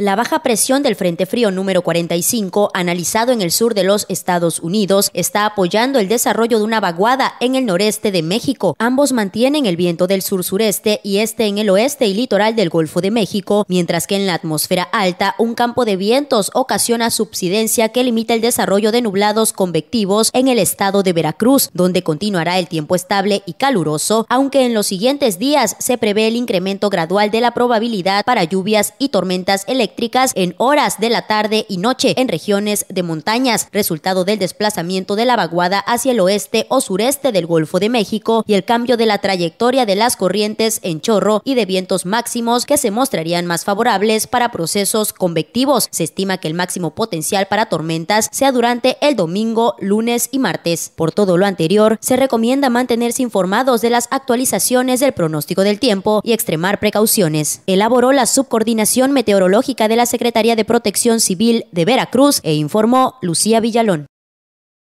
La baja presión del Frente Frío número 45, analizado en el sur de los Estados Unidos, está apoyando el desarrollo de una vaguada en el noreste de México. Ambos mantienen el viento del sur-sureste y este en el oeste y litoral del Golfo de México, mientras que en la atmósfera alta, un campo de vientos ocasiona subsidencia que limita el desarrollo de nublados convectivos en el estado de Veracruz, donde continuará el tiempo estable y caluroso, aunque en los siguientes días se prevé el incremento gradual de la probabilidad para lluvias y tormentas eléctricas en horas de la tarde y noche en regiones de montañas, resultado del desplazamiento de la vaguada hacia el oeste o sureste del Golfo de México y el cambio de la trayectoria de las corrientes en chorro y de vientos máximos que se mostrarían más favorables para procesos convectivos. Se estima que el máximo potencial para tormentas sea durante el domingo, lunes y martes. Por todo lo anterior, se recomienda mantenerse informados de las actualizaciones del pronóstico del tiempo y extremar precauciones. Elaboró la Subcoordinación Meteorológica de la Secretaría de Protección Civil de Veracruz e informó Lucía Villalón.